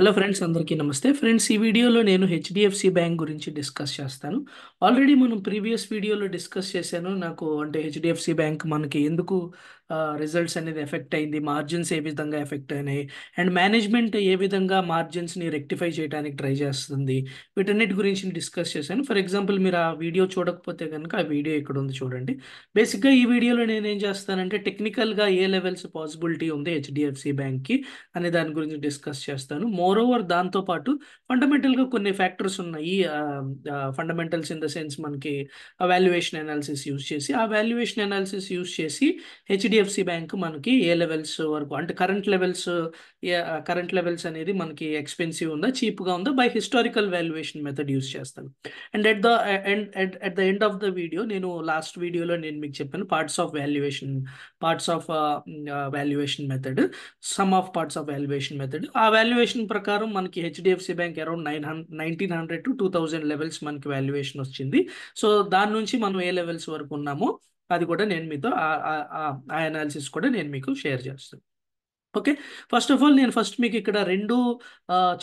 Hello friends అందరికీ నమస్తే friends ఈ వీడియోలో నేను హెచ్డిఎఫ్సి బ్యాంక్ గురించి డిస్కస్ చేస్తాను ఆల్రెడీ మనం ప్రీవియస్ వీడియోలో డిస్కస్ చేశాను నాకు అంటే హెచ్డిఎఫ్సి బ్యాంక్ మనకి ఎందుకు రిజల్ట్స్ అనేది ఎఫెక్ట్ అయింది మార్జిన్స్ ఏ విధంగా ఎఫెక్ట్ అయినాయి అండ్ మేనేజ్మెంట్ ఏ విధంగా మార్జిన్స్ని రెక్టిఫై చేయడానికి ట్రై చేస్తుంది వీటన్నిటి గురించి డిస్కస్ చేశాను ఫర్ ఎగ్జాంపుల్ మీరు ఆ వీడియో చూడకపోతే కనుక ఆ వీడియో ఇక్కడ ఉంది చూడండి బేసిక్గా ఈ వీడియోలో నేను ఏం చేస్తానంటే టెక్నికల్గా ఏ లెవెల్స్ పాసిబిలిటీ ఉంది హెచ్డిఎఫ్సి బ్యాంక్కి అనే దాని గురించి డిస్కస్ చేస్తాను మోర్ ఓవర్ దాంతోపాటు ఫండమెంటల్గా కొన్ని ఫ్యాక్టర్స్ ఉన్నాయి ఫండమెంటల్స్ ఇన్ ద సెన్స్ మనకి వాల్యుయేషన్ అనాలిసిస్ యూజ్ చేసి ఆ వాల్యుయేషన్ అనాలిసిస్ యూజ్ చేసి హెచ్డిఎఫ్ హెచ్డిఎఫ్సి బ్యాంక్ మనకి ఏ లెవెల్స్ వరకు అంటే కరెంట్ లెవెల్స్ కరెంట్ లెవెల్స్ అనేది మనకి ఎక్స్పెన్సివ్ ఉందా చీప్గా ఉందా by historical valuation method use చేస్తాను and at the and at the end of the video నేను లాస్ట్ వీడియోలో నేను మీకు చెప్పాను parts of valuation parts of valuation method some of parts of valuation method ఆ వాల్యుయేషన్ ప్రకారం మనకి HDFC bank around nine hundred nineteen hundred to two thousand levels మనకి valuation వచ్చింది సో దాని నుంచి మనం ఏ లెవెల్స్ వరకు ఉన్నామో అది కూడా నేను మీతో ఆ అనాలిసిస్ కూడా నేను మీకు షేర్ చేస్తాను ఓకే ఫస్ట్ ఆఫ్ ఆల్ నేను ఫస్ట్ మీకు ఇక్కడ రెండు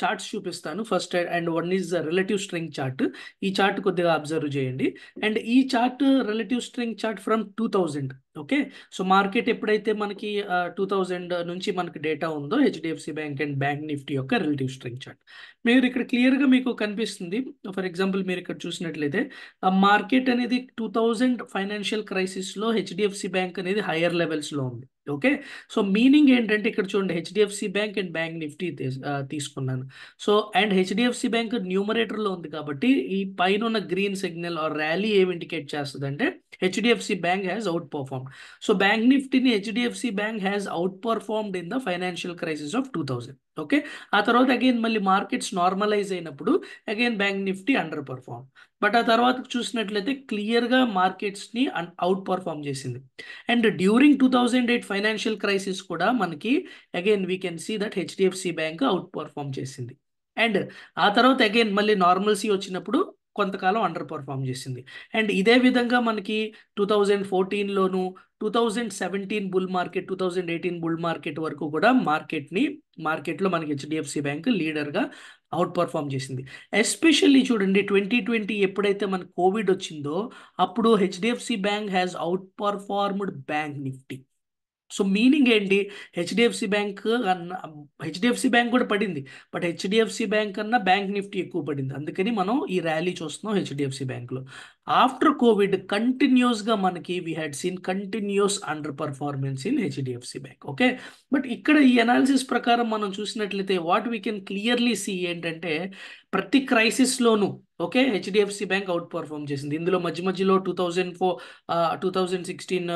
చార్ట్స్ చూపిస్తాను first and one is relative strength chart ఈ చార్ట్ కొద్దిగా అబ్జర్వ్ చేయండి అండ్ ఈ chart relative strength chart from two thousand okay so market ఎప్పుడైతే మనకి టూ థౌజండ్ నుంచి మనకి డేటా ఉందో HDFC bank and bank Nifty యొక్క రిలేటివ్ స్ట్రెంగ్ చార్ట్ మీరు ఇక్కడ క్లియర్గా మీకు కనిపిస్తుంది ఫర్ ఎగ్జాంపుల్ మీరు ఇక్కడ చూసినట్లయితే మార్కెట్ అనేది టూ థౌజండ్ ఫైనాన్షియల్ క్రైసిస్లో హెచ్డిఎఫ్సి బ్యాంక్ అనేది హయ్యర్ లెవెల్స్లో ఉంది ఓకే సో మీనింగ్ ఏంటంటే ఇక్కడ చూడండి HDFC bank and bank Nifty తీసుకున్నాను సో అండ్ హెచ్డిఎఫ్సి బ్యాంక్ న్యూమరేటర్లో ఉంది కాబట్టి ఈ పైన ఉన్న గ్రీన్ సిగ్నల్ ఆర్ ర్యాలీ ఏమి ఇండికేట్ చేస్తుంది అంటే HDFC bank has outperform so bank నిఫ్టీని HDFC bank has out has in the financial financial of two 2000. Okay ఆ తర్వాత అగైన్ మళ్ళీ మార్కెట్స్ నార్మలైజ్ అయినప్పుడు again bank Nifty underperform but ఆ తర్వాత చూసినట్లయితే క్లియర్గా మార్కెట్స్ని అవుట్ పర్ఫామ్ చేసింది and during two thousand eight financial crisis కూడా మనకి again we can see that HDFC bank outperform చేసింది అండ్ ఆ తర్వాత అగైన్ మళ్ళీ నార్మల్సీ వచ్చినప్పుడు కొంతకాలం అండర్ పర్ఫామ్ చేసింది అండ్ ఇదే విధంగా మనకి టూ థౌజండ్ ఫోర్టీన్లోను two thousand seventeen bull market two thousand eighteen bull market వరకు కూడా మార్కెట్ని మార్కెట్లో మనకి హెచ్డిఎఫ్సి బ్యాంక్ లీడర్గా అవుట్ పర్ఫామ్ చేసింది ఎస్పెషల్లీ చూడండి ట్వంటీ ట్వంటీ ఎప్పుడైతే మనకు కోవిడ్ వచ్చిందో అప్పుడు HDFC bank has outperformed bank Nifty so meaning ఏంటి హెచ్డిఎఫ్సి బ్యాంక్ అన్న హెచ్డిఎఫ్సి బ్యాంక్ కూడా పడింది బట్ హెచ్డిఎఫ్సి బ్యాంక్ అన్న బ్యాంక్ నిఫ్టీ ఎక్కువ పడింది అందుకని మనం ఈ ర్యాలీ చూస్తున్నాం హెచ్డిఎఫ్సి బ్యాంక్లో ఆఫ్టర్ కోవిడ్ కంటిన్యూస్గా మనకి we had seen continuous underperformance in HDFC bank okay but ఇక్కడ ఈ అనాలిసిస్ ప్రకారం మనం చూసినట్లయితే what we can clearly see ఏంటంటే ప్రతి క్రైసిస్లోనూ okay HDFC bank outperform చేసింది ఇందులో మధ్య మధ్యలో two thousand four two thousand sixteen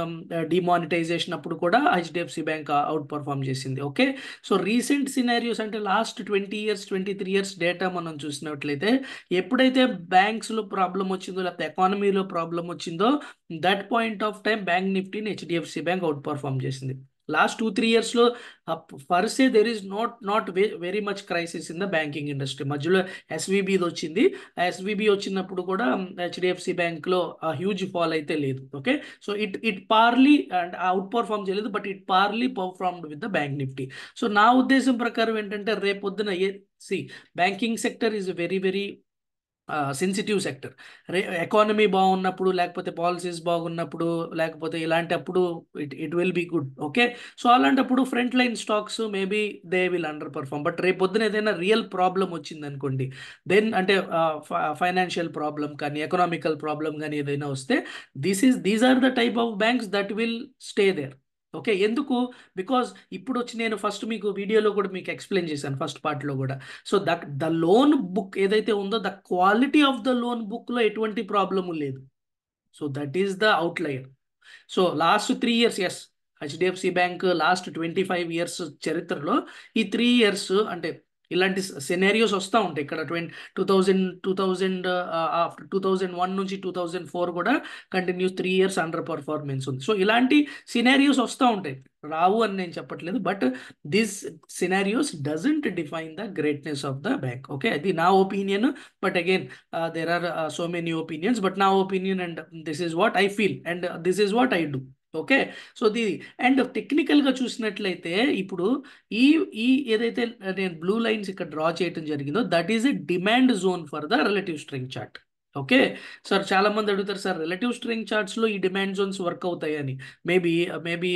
demonetisation అప్పుడు కూడా హెచ్డిఎఫ్సి బ్యాంక్ అవుట్ పర్ఫామ్ చేసింది ఓకే సో రీసెంట్ సినారియోస్ అంటే last twenty years twenty three years data మనం చూసినట్లయితే ఎప్పుడైతే బ్యాంక్స్లో ప్రాబ్లం వచ్చిందో లేకపోతే ఎకానమీలో ప్రాబ్లం వచ్చిందో that point of time bank నిఫ్టీని హెచ్డిఎఫ్సి బ్యాంక్ అవుట్ పర్ఫామ్ చేసింది లాస్ట్ టూ త్రీ ఇయర్స్లో for say there is not not very much crisis in the banking industry మధ్యలో ఎస్విబిది వచ్చింది ఎస్విబి ఎస్వీబీ వచ్చినప్పుడు కూడా హెచ్డిఎఫ్సి బ్యాంక్లో లో హ్యూజ్ ఫాల్ అయితే లేదు okay so it it partly and outperform చేయలేదు but it partly performed with the bank Nifty so నా ఉద్దేశం ప్రకారం ఏంటంటే రేపొద్దున ఏ సి banking sector is very very sensitive sector economy బాగున్నప్పుడు లేకపోతే పాలసీస్ బాగున్నప్పుడు లేకపోతే ఇలాంటప్పుడు it it will be good okay so అలాంటప్పుడు frontline stocks maybe they will underperform but రేపు పొద్దున ఏదైనా రియల్ ప్రాబ్లం వచ్చింది అనుకోండి దెన్ అంటే ఫైనాన్షియల్ ప్రాబ్లం కానీ ఎకనామికల్ ప్రాబ్లం కానీ ఏదైనా వస్తే this is these are the type of banks that will stay there okay ఎందుకు బికాజ్ ఇప్పుడు వచ్చి నేను ఫస్ట్ మీకు వీడియోలో కూడా మీకు ఎక్స్ప్లెయిన్ చేశాను ఫస్ట్ పార్ట్లో కూడా so the the loan book ఏదైతే ఉందో the quality of the loan బుక్లో ఎటువంటి ప్రాబ్లం లేదు so that is the outline so last three years ఎస్ HDFC bank last twenty five years చరిత్రలో ఈ త్రీ ఇయర్స్ అంటే ఇలాంటి సినేరియోస్ వస్తూ ఉంటాయి ఇక్కడ twenty two thousand two thousand after two thousand one నుంచి టూ థౌజండ్ ఫోర్ కూడా continuous three years underperformance ఉంది సో ఇలాంటి సినేరియోస్ వస్తూ ఉంటాయి రావు అని నేను చెప్పట్లేదు but this scenarios doesn't define the greatness of the bank okay అది నా opinion but again there are so many opinions but నా opinion and this is what I feel and this is what I do okay so the and టెక్నికల్గా చూసినట్లయితే ఇప్పుడు ఈ ఈ ఏదైతే నేను బ్లూ లైన్స్ ఇక్కడ డ్రా చేయడం జరిగిందో that is a demand zone for the relative strength chart okay sir చాలా మంది అడుగుతారు సార్ రిలేటివ్ స్ట్రింగ్ చార్ట్స్ లో ఈ డిమాండ్ జోన్స్ వర్క్ అవుతాయని మేబీ మేబీ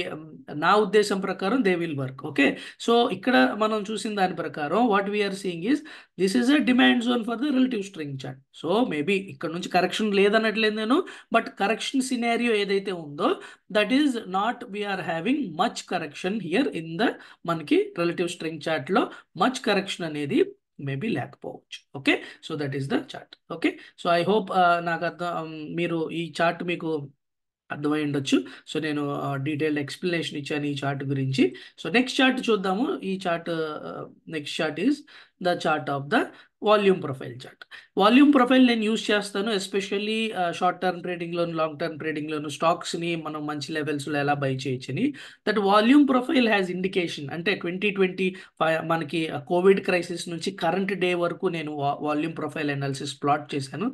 నా ఉద్దేశం ప్రకారం they will work okay so ఇక్కడ మనం చూసిన దాని ప్రకారం what we are seeing is this is a demand zone for the relative strength chart so maybe ఇక్కడ నుంచి కరెక్షన్ లేదనట్లేదు నేను బట్ కరెక్షన్ సినారియో ఏదైతే ఉందో that is not we are having much correction here in the మనకి రిలేటివ్ స్ట్రింగ్ చార్ట్లో much correction అనేది maybe లేకపోవచ్చు okay so that is the chart okay so I hope నాకు అర్థం మీరు ఈ చార్ట్ మీకు అర్థమై ఉండొచ్చు సో నేను డీటెయిల్డ్ ఎక్స్ప్లెనేషన్ ఇచ్చాను ఈ చార్ట్ గురించి సో నెక్స్ట్ చార్ట్ చూద్దాము ఈ chart next chart is the chart of the volume profile chart volume profile నేను యూస్ చేస్తాను ఎస్పెషల్లీ షార్ట్ టర్మ్ ట్రేడింగ్లోను లాంగ్ టర్మ్ ట్రేడింగ్లోను స్టాక్స్ని మనం మంచి లెవెల్స్లో ఎలా బై చేయొచ్చని that volume profile has indication అంటే ట్వంటీ ట్వంటీ మనకి కోవిడ్ క్రైసిస్ నుంచి కరెంట్ డే వరకు నేను వాల్యూమ్ ప్రొఫైల్ అనాలిసిస్ ప్లాట్ చేశాను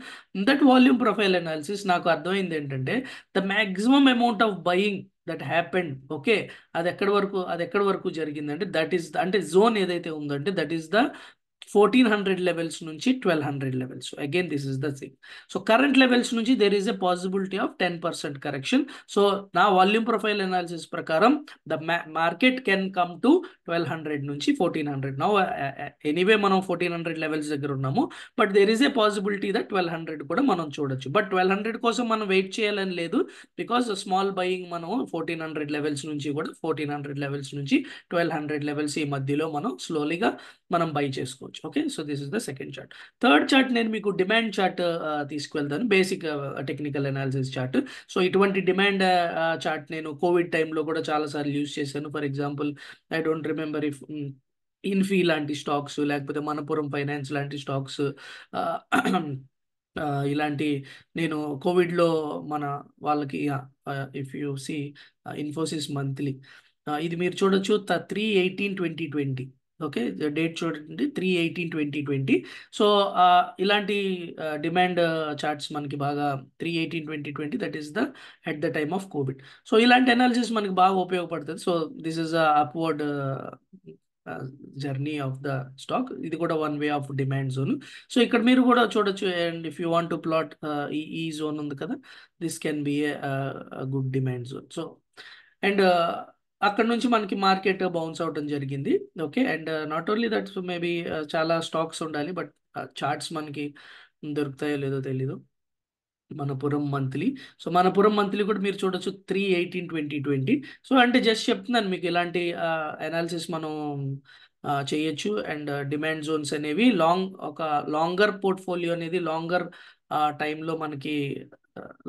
దట్ వాల్యూమ్ ప్రొఫైల్ అనాలిసిస్ నాకు అర్థమైంది ఏంటంటే the maximum amount of buying that happened okay అది ఎక్కడి వరకు అది ఎక్కడి వరకు జరిగిందంటే దట్ ఈస్ అంటే జోన్ ఏదైతే ఉందంటే that is the fourteen hundred levels నుంచి twelve hundred levels again this is the same so current levels నుంచి there is a possibility of ten percent correction so నా వాల్యూమ్ ప్రొఫైల్ అనాలిసిస్ ప్రకారం the market can come to twelve hundred నుంచి fourteen hundred నా anyway మనం fourteen hundred levels దగ్గర ఉన్నాము but there is a possibility the twelve hundred కూడా మనం చూడొచ్చు బట్ ట్వెల్వ్ హండ్రెడ్ కోసం మనం వెయిట్ చేయాలని లేదు బికాస్ స్మాల్ బయింగ్ మనం ఫోర్టీన్ హండ్రెడ్ లెవెల్స్ నుంచి కూడా ఫోర్టీన్ హండ్రెడ్ లెవెల్స్ నుంచి ట్వెల్వ్ హండ్రెడ్ లెవెల్స్ ఈ మధ్యలో మనం స్లోలీగా మనం బై చేసుకోవచ్చు తీసుకోవచ్చు okay so this is the second chart third chart నేను మీకు డిమాండ్ చార్ట్ uh, తీసుకువెళ్తాను basic technical analysis chart so ఇటువంటి డిమాండ్ చార్ట్ uh, నేను కోవిడ్ టైంలో కూడా చాలాసార్లు యూజ్ చేశాను for example I don't remember if Infy లాంటి స్టాక్స్ లేకపోతే మనపురం ఫైనాన్స్ లాంటి స్టాక్స్ uh, ఇలాంటి నేను కోవిడ్లో మన వాళ్ళకి if you see Infosys monthly ఇది మీరు చూడొచ్చు three eighteen twenty twenty okay date చూడండి three eighteen twenty twenty so ఇలాంటి డిమాండ్ చార్ట్స్ మనకి బాగా three eighteen twenty twenty that is the at the time of Covid so ఇలాంటి ఎనాలిసిస్ మనకి బాగా ఉపయోగపడుతుంది so this is upward journey of the stock ఇది కూడా one way of demand zone so ఇక్కడ మీరు కూడా చూడొచ్చు and if you want to plot ఈ జోన్ ఉంది కదా this can be a good demand zone so and అక్కడ నుంచి మనకి మార్కెట్ బౌన్స్ అవడం జరిగింది okay and not only that maybe చాలా స్టాక్స్ ఉండాలి బట్ uh, చార్ట్స్ మనకి దొరుకుతాయో లేదో తెలీదు Manappuram monthly so Manappuram monthly కూడా మీరు చూడొచ్చు three eighteen twenty twenty so అంటే జస్ట్ చెప్తున్నాను మీకు ఇలాంటి అనాలిసిస్ uh, మనం uh, చేయొచ్చు అండ్ డిమాండ్ జోన్స్ అనేవి లాంగ్ ఒక లాంగర్ పోర్ట్ఫోలియో అనేది లాంగర్ టైంలో మనకి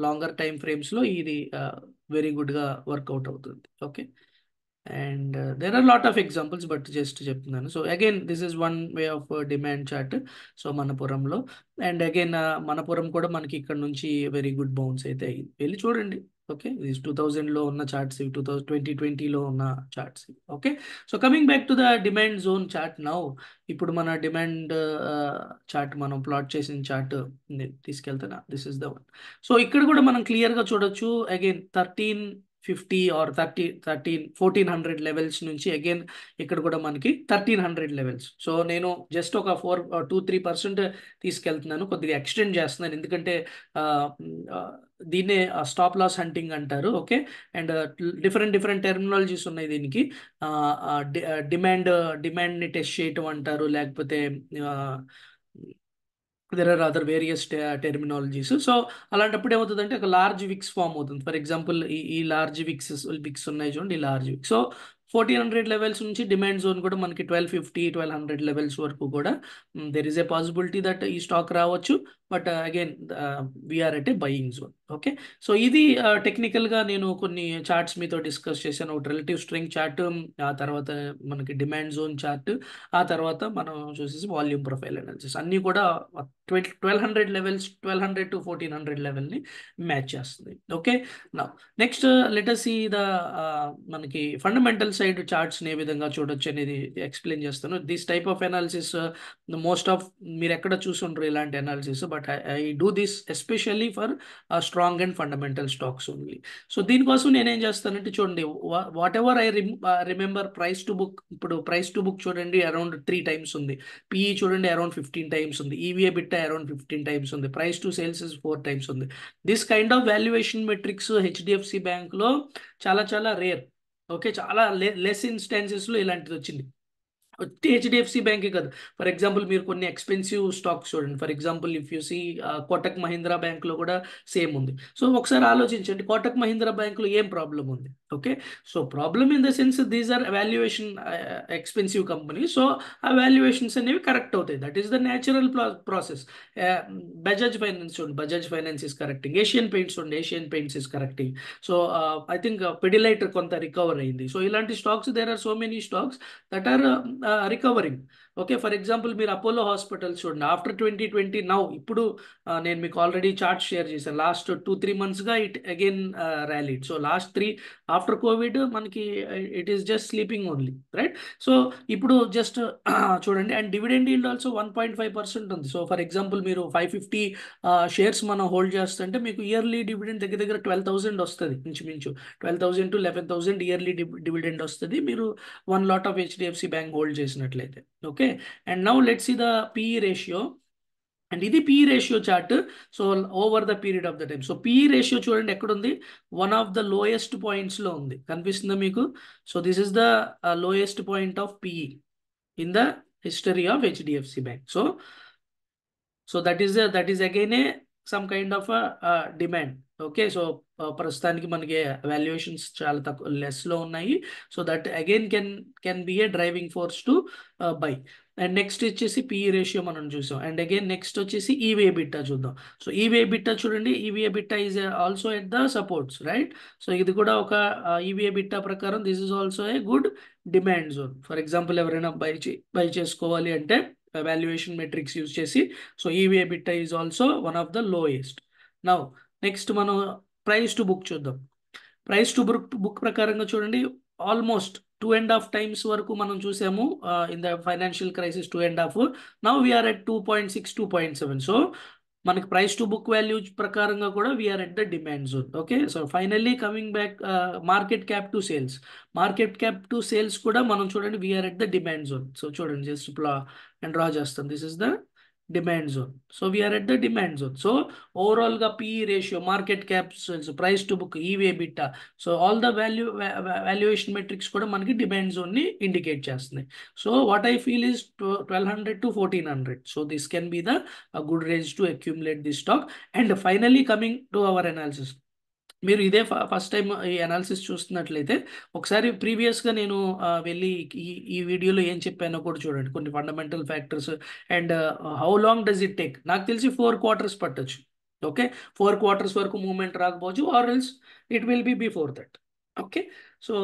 లాంగర్ టైం ఫ్రేమ్స్లో ఇది వెరీ గుడ్గా వర్కౌట్ అవుతుంది okay and there are lot of examples but just చెప్తున్నాను so again this is one way of demand chart so మనపురంలో అండ్ అగైన్ మనపురం కూడా మనకి ఇక్కడ నుంచి వెరీ గుడ్ బౌన్స్ అయితే వెళ్ళి చూడండి ఓకే దిస్ టూ థౌజండ్లో ఉన్న చార్ట్స్ ఇవి టూ థౌజండ్ ట్వంటీ ట్వంటీలో ఉన్న charts okay so coming back to the demand zone chart now ఇప్పుడు మన డిమాండ్ చార్ట్ uh, మనం ప్లాట్ చేసిన చార్ట్ తీసుకెళ్తున్నా this is the one so ఇక్కడ కూడా మనం క్లియర్గా చూడొచ్చు again thirteen fifty or thirty thirteen fourteen hundred levels నుంచి అగైన్ ఇక్కడ కూడా మనకి థర్టీన్ హండ్రెడ్ లెవెల్స్ సో నేను జస్ట్ ఒక ఫోర్ టూ త్రీ పర్సెంట్ తీసుకెళ్తున్నాను కొద్దిగా ఎక్స్టెండ్ చేస్తున్నాను ఎందుకంటే దీన్నే స్టాప్ లాస్ హంటింగ్ అంటారు okay and different different terminologies ఉన్నాయి దీనికి డిమాండ్ డిమాండ్ని టెస్ట్ చేయటం అంటారు లేకపోతే there are other various terminologies so అలాంటప్పుడు ఏమవుతుందంటే ఒక లార్జ్ విక్స్ ఫామ్ అవుతుంది ఫర్ ఎగ్జాంపుల్ ఈ ఈ లార్జ్ విక్స్ విక్స్ ఉన్నాయి చూడండి ఈ large wicks so fourteen hundred levels నుంచి డిమాండ్ జోన్ కూడా మనకి twelve fifty twelve hundred levels వరకు కూడా there is a possibility that ఈ స్టాక్ రావచ్చు but again we are at a buying zone okay so ఇది టెక్నికల్గా uh, నేను కొన్ని చార్ట్స్ మీతో డిస్కస్ చేశాను ఒకటి రిలేటివ్ స్ట్రింగ్ చార్ట్ ఆ తర్వాత మనకి డిమాండ్ జోన్ చార్ట్ ఆ తర్వాత మనం చూసేసి వాల్యూమ్ ప్రొఫైల్ అనాలిసిస్ అన్నీ కూడా twelve hundred levels twelve hundred to fourteen hundred లెవెల్ని మ్యాచ్ చేస్తుంది ఓకే నా నెక్స్ట్ లెటర్స్ ఈ ద మనకి ఫండమెంటల్ సైడ్ చార్ట్స్ని ఏ విధంగా చూడొచ్చు అనేది ఎక్స్ప్లెయిన్ చేస్తాను this type of analysis most of మీరు ఎక్కడ చూసుంటారు ఇలాంటి analysis but I do this especially for strong and fundamental stocks only so దీనికోసం నేనేం చేస్తానంటే చూడండి whatever I remember price to book ఇప్పుడు ప్రైస్ టు బుక్ చూడండి అరౌండ్ త్రీ టైమ్స్ ఉంది పిఈ e చూడండి అరౌండ్ ఫిఫ్టీన్ టైమ్స్ ఉంది EVA e EBITDA around fifteen times ఉంది price to sales four times ఉంది this kind of valuation metrics HDFC బ్యాంక్లో చాలా చాలా రేర్ ఓకే చాలా లెస్ ఇన్స్టెన్సెస్లో ఇలాంటిది వచ్చింది హెచ్డిఎఫ్సి బ్యాంకే కాదు ఫర్ ఎగ్జాంపుల్ మీరు కొన్ని ఎక్స్పెన్సివ్ స్టాక్స్ చూడండి for example if you see Kotak Mahindra బ్యాంక్లో కూడా సేమ్ ఉంది సో ఒకసారి ఆలోచించండి కోటక్ మహీంద్రా బ్యాంక్లో ఏం ప్రాబ్లం ఉంది okay so problem in the sense these are valuation expensive company so ఆ వాల్యుయేషన్స్ అనేవి కరెక్ట్ అవుతాయి that is the natural process Bajaj Finance చూడండి Bajaj Finance is correcting Asian Paints చూడండి Asian Paints is correcting so I think Pidilite కొంత recover అయింది so ఇలాంటి stocks there are so many stocks that are recovering okay for example మీరు Apollo Hospitals చూడండి after twenty twenty now ఇప్పుడు నేను మీకు already chart share చేశాను లాస్ట్ టూ త్రీ మంత్స్గా it again rally so last three after Covid మనకి it is just sleeping only right so ఇప్పుడు just చూడండి and dividend yield also one point five percent ఉంది so for example మీరు five fifty shares మనం hold చేస్తుంటే మీకు yearly dividend దగ్గర దగ్గర ట్వెల్వ్ థౌసండ్ వస్తుంది ఇంచుమించు twelve thousand to eleven thousand yearly dividend వస్తుంది మీరు one lot of HDFC Bank hold చేసినట్లయితే okay okay and now let's see the PE ratio and ఇది P ratio chart so over the period of the time so P ratio చూడండి ఎక్కడ ఉంది one of the lowest పాయింట్స్లో ఉంది కనిపిస్తుందా మీకు so this is the lowest point of PE in the history of HDFC Bank so so that is that is again a some kind of demand okay so ప్రస్తుతానికి మనకి valuations చాలా తక్కువ లెస్లో ఉన్నాయి so that again can can be a driving force to buy and next వచ్చేసి PE ratio e మనం చూసాం and again next వచ్చేసి ఈవీఏ e బిట్టా చూద్దాం సో ఈవీఏ బిట్టా చూడండి EVA EBITDA is also at the supports right so ఇది కూడా ఒక EVA uh, EBITDA e ప్రకారం this is also a good demand zone for example ఎవరైనా buy buy చేసుకోవాలి అంటే వాల్యుయేషన్ మెట్రిక్స్ యూజ్ చేసి so EVA EBITDA is also one of the lowest now next మనం price to book చూద్దాం price to book book ప్రకారంగా చూడండి almost two and half times వరకు మనం చూసాము in the financial crisis two and half now we are at two point six two point seven so మనకి price to book value ప్రకారంగా కూడా we are at the demand zone okay so finally coming back market cap to sales market cap to sales కూడా మనం చూడండి we are at the demand zone so చూడండి just draw చేస్తాం this is the demand zone so we are at the demand zone so ఓవరాల్గా PE ratio market caps price to book EV EBITDA so all the value valuation metrics కూడా మనకి demand ని indicate చేస్తున్నాయి so what I feel is twelve hundred to fourteen hundred so this can be the good range to accumulate this stock and finally coming to our analysis మీరు ఇదే first time ఈ analysis చూస్తున్నట్లయితే ఒకసారి ప్రీవియస్గా నేను వెళ్ళి ఈ ఈ వీడియోలో ఏం చెప్పానో కూడా చూడండి కొన్ని fundamental factors and how long does it take నాకు తెలిసి ఫోర్ క్వార్టర్స్ పట్టచ్చు ఓకే ఫోర్ క్వార్టర్స్ వరకు మూమెంట్ రాకపోవచ్చు or else it will be before that okay so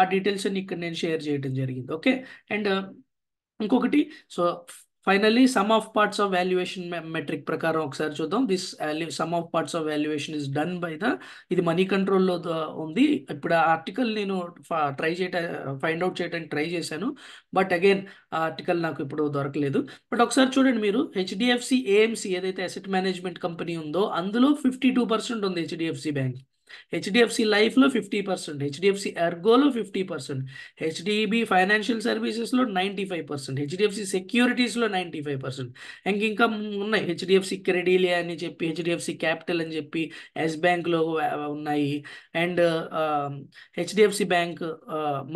ఆ డీటెయిల్స్ ఇక్కడ నేను షేర్ చేయడం జరిగింది ఓకే అండ్ ఇంకొకటి so finally sum of parts of valuation metric ప్రకారం ఒకసారి చూద్దాం this sum of parts of valuation is done by the ఇది మనీ కంట్రోల్లో ఉంది ఇప్పుడు ఆ ఆర్టికల్ నేను ట్రై చేయటం ఫైండ్ అవుట్ చేయడానికి ట్రై చేశాను బట్ అగైన్ ఆ ఆర్టికల్ నాకు ఇప్పుడు దొరకలేదు బట్ ఒకసారి చూడండి మీరు హెచ్డిఎఫ్సి ఏఎంసి ఏదైతే అసెట్ మేనేజ్మెంట్ కంపెనీ ఉందో అందులో ఫిఫ్టీ టూ పర్సెంట్ ఉంది హెచ్డిఎఫ్సి బ్యాంక్ హెచ్డిఎఫ్సి లైఫ్లో ఫిఫ్టీ పర్సెంట్ హెచ్డిఎఫ్సి ఎర్గోలో ఫిఫ్టీ పర్సెంట్ హెచ్డిబి ఫైనాన్షియల్ సర్వీసెస్లో నైంటీ ఫైవ్ పర్సెంట్ హెచ్డిఎఫ్సి సెక్యూరిటీస్లో నైంటీ ఫైవ్ పర్సెంట్ ఇంక ఇంకా ఉన్నాయి హెచ్డిఎఫ్సి క్రెడిలే అని చెప్పి హెచ్డిఎఫ్సి క్యాపిటల్ అని చెప్పి ఎస్ బ్యాంక్లో ఉన్నాయి అండ్ హెచ్డిఎఫ్సి బ్యాంక్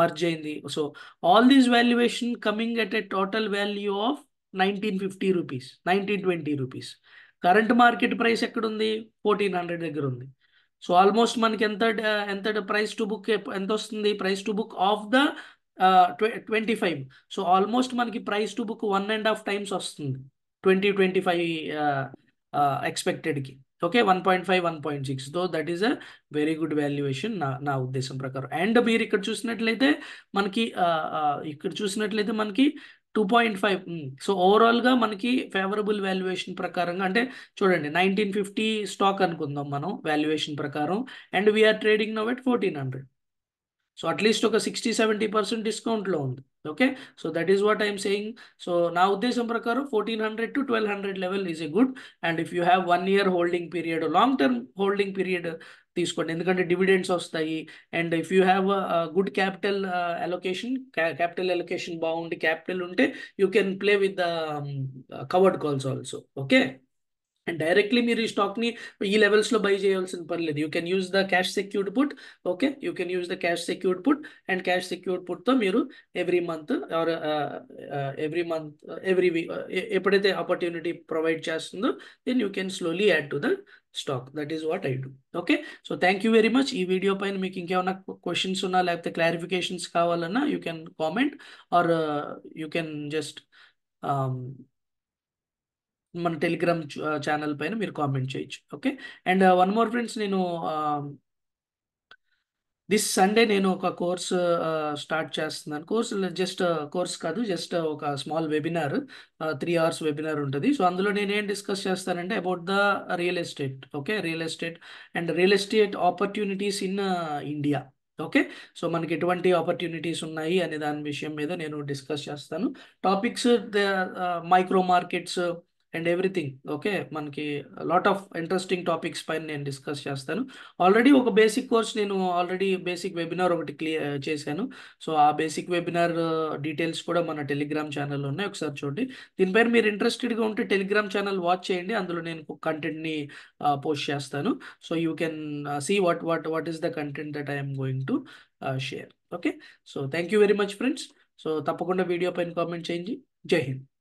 మర్జ్ అయింది so all these valuation coming at a total value of nineteen fifty rupees nineteen twenty rupees current market price ఎక్కడుంది ఫోర్టీన్ హండ్రెడ్ దగ్గర ఉంది సో ఆల్మోస్ట్ మనకి ఎంత ఎంత ప్రైస్ టు బుక్ ఎంత వస్తుంది price to book of the twenty five so almost మనకి price to book one and half times వస్తుంది ట్వంటీ ట్వంటీ ఫైవ్ ఎక్స్పెక్టెడ్కి okay one point five one point six though that is a very good valuation నా నా ఉద్దేశం ప్రకారం and మీరు ఇక్కడ చూసినట్లయితే మనకి ఇక్కడ చూసినట్లయితే మనకి టూ పాయింట్ ఫైవ్ సో ఓవరాల్గా మనకి ఫేవరబుల్ వాల్యుయేషన్ ప్రకారంగా అంటే చూడండి నైన్టీన్ ఫిఫ్టీ స్టాక్ అనుకుందాం మనం వాల్యుయేషన్ ప్రకారం and we are trading now at fourteen hundred so at least ఒక సిక్స్టీ సెవెంటీ పర్సెంట్ డిస్కౌంట్లో ఉంది okay so that is what I'm saying so నా ఉద్దేశం ప్రకారం fourteen hundred to twelve hundred level is a good and if you have one year holding period long term holding period తీసుకోండి ఎందుకంటే dividends వస్తాయి and if you have good capital allocation capital allocation బాగుండి capital ఉంటే you can play with the covered calls also okay and directly మీరు ఈ స్టాక్ని ఈ లెవెల్స్లో బై చేయాల్సిన పర్లేదు you can use the cash secured put okay you can use the cash secured put and cash secured పుట్తో మీరు every month or every month every week ఎప్పుడైతే ఆపర్చునిటీ ప్రొవైడ్ చేస్తుందో then you can slowly add to the stock that is what I do okay so thank you very much ఈ video పైన మీకు ఇంకేమైనా questions ఉన్నా లేకపోతే క్లారిఫికేషన్స్ కావాలన్నా you can comment or you can just మన Telegram channel పైన మీరు కామెంట్ చేయొచ్చు okay and one more friends నేను దిస్ సండే నేను ఒక కోర్స్ స్టార్ట్ చేస్తున్నాను కోర్స్ జస్ట్ కోర్స్ కాదు జస్ట్ ఒక small webinar three hours webinar ఉంటుంది సో అందులో నేను ఏం డిస్కస్ చేస్తానంటే about the real estate okay real estate and real estate opportunities in India okay so మనకి ఎటువంటి ఆపర్చునిటీస్ ఉన్నాయి అనే దాని విషయం మీద నేను డిస్కస్ చేస్తాను topics micro markets and everything okay మనకి లాట్ ఆఫ్ ఇంట్రెస్టింగ్ టాపిక్స్ పైన నేను డిస్కస్ చేస్తాను ఆల్రెడీ ఒక బేసిక్ కోర్స్ నేను ఆల్రెడీ బేసిక్ వెబినార్ ఒకటి క్లియర్ చేశాను సో ఆ బేసిక్ వెబినార్ డీటెయిల్స్ కూడా మన టెలిగ్రామ్ ఛానల్లో ఉన్నాయి ఒకసారి చూడండి దీనిపైన మీరు ఇంట్రెస్టెడ్గా ఉంటే టెలిగ్రామ్ ఛానల్ వాచ్ చేయండి అందులో నేను కంటెంట్ని పోస్ట్ చేస్తాను so you can see what what what is the content that I'm going to share okay so thank you very much friends so తప్పకుండా వీడియో పైన కామెంట్ చేయండి జై హింద్